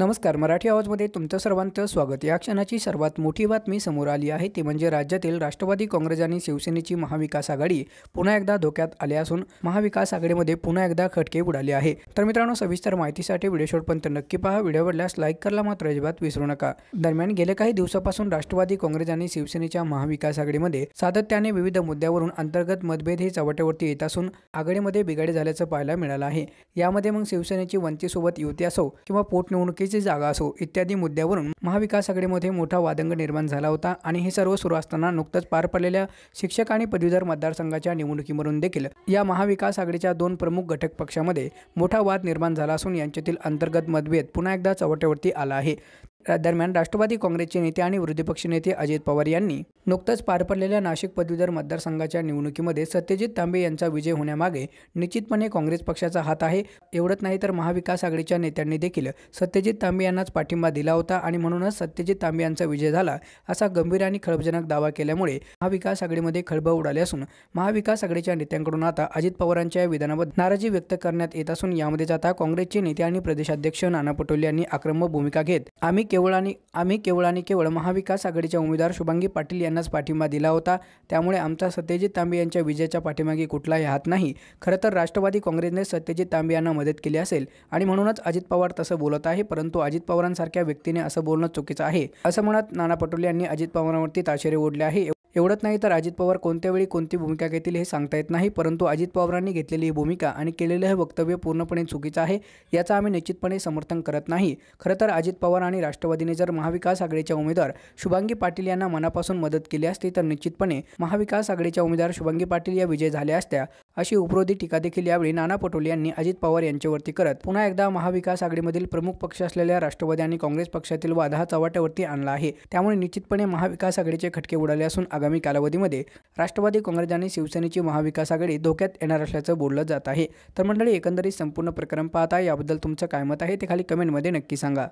नमस्कार मराठी आवाजमध्ये तुमचं सर्वांचं स्वागत या क्षणाची सर्वात मोठी बातमी समोर आली आहे ती म्हणजे राज्यातील राष्ट्रवादी काँग्रेस आणि शिवसेनेची महाविकास आघाडी पुन्हा एकदा धोक्यात आली असून महाविकास आघाडीमध्ये पुन्हा एकदा खटके उडाले आहे तर मित्रांनो सविस्तर माहितीसाठी व्हिडिओ पण नक्की पहा व्हिडिओ आवडल्यास लाईक करला मात्र अजिबात विसरू नका दरम्यान गेल्या काही दिवसापासून राष्ट्रवादी काँग्रेस आणि शिवसेनेच्या महाविकास आघाडीमध्ये सातत्याने विविध मुद्द्यावरून अंतर्गत मतभेद हे चवट्यावरती येत असून आघाडीमध्ये बिघाडी झाल्याचं पाहायला मिळालं आहे यामध्ये मग शिवसेनेची सोबत युती असो किंवा पोटनिवडणुकी जागा असो इत्यादी मुद्द्यावरून महाविकास आघाडीमध्ये मोठा वादंग निर्माण झाला होता आणि हे सर्व सुरू असताना नुकतंच पार पडलेल्या शिक्षक आणि पदवीधर मतदारसंघाच्या निवडणुकीवरून देखील या महाविकास आघाडीच्या दोन प्रमुख घटक पक्षामध्ये मोठा वाद निर्माण झाला असून यांच्यातील अंतर्गत मतभेद पुन्हा एकदा चवट्यावरती आला आहे दरम्यान राष्ट्रवादी काँग्रेसचे नेते आणि विरोधी पक्षनेते अजित पवार यांनी नुकतंच पार पडलेल्या नाशिक पदवीधर मतदारसंघाच्या निवडणुकीमध्ये सत्यजित तांबे यांचा विजय होण्यामागे निश्चितपणे काँग्रेस पक्षाचा हात आहे एवढंच नाही तर महाविकास आघाडीच्या नेत्यांनी देखील सत्यजित तांबे यांनाच पाठिंबा दिला होता आणि म्हणूनच सत्यजित तांबे यांचा विजय झाला असा गंभीर आणि खळबजनक दावा केल्यामुळे महाविकास आघाडीमध्ये खळबळ उडाली असून महाविकास आघाडीच्या नेत्यांकडून आता अजित पवारांच्या या विधानाबद्दल नाराजी व्यक्त करण्यात येत असून यामध्येच आता काँग्रेसचे नेते आणि प्रदेशाध्यक्ष नाना पटोले यांनी आक्रमक भूमिका घेत आम्ही केवळ आणि आम्ही केवळ आणि केवळ महाविकास आघाडीच्या उमेदवार शुभांगी पाटील यांनाच पाठिंबा दिला होता त्यामुळे आमचा सत्यजित तांबे यांच्या विजयाच्या पाठीमागे कुठलाही हात नाही खरं तर राष्ट्रवादी काँग्रेसने सत्यजित तांबे यांना मदत केली असेल आणि म्हणूनच अजित पवार तसं बोलत आहे परंतु अजित पवारांसारख्या व्यक्तीने असं बोलणं चुकीचं आहे असं म्हणत नाना पटोले यांनी अजित पवारांवरती ताशेरे ओढले आहे एवढंच नाही तर अजित पवार कोणत्या वेळी कोणती भूमिका घेतील हे सांगता येत नाही परंतु अजित पवारांनी घेतलेली ही भूमिका आणि केलेलं हे वक्तव्य पूर्णपणे चुकीचं आहे याचा आम्ही निश्चितपणे समर्थन करत नाही खरं तर अजित पवार आणि राष्ट्रवादीने जर महाविकास आघाडीच्या उमेदवार शुभांगी पाटील यांना मनापासून मदत केली असती तर निश्चितपणे महाविकास आघाडीच्या उमेदवार शुभांगी पाटील या विजय झाल्या असत्या अशी उपरोधी टीका देखील यावेळी नाना पटोले यांनी अजित पवार यांच्यावरती करत पुन्हा एकदा महाविकास आघाडीमधील प्रमुख पक्ष असलेल्या राष्ट्रवादी आणि काँग्रेस पक्षातील वाद हा चव्हाट्यावरती आणला आहे त्यामुळे निश्चितपणे महाविकास आघाडीचे खटके उडाले असून आगामी कालावधीमध्ये राष्ट्रवादी काँग्रेस आणि शिवसेनेची महाविकास आघाडी धोक्यात येणार असल्याचं बोललं जात आहे तर मंडळी एकंदरीत संपूर्ण प्रकरण पाहता याबद्दल तुमचं काय मत आहे ते खाली कमेंटमध्ये नक्की सांगा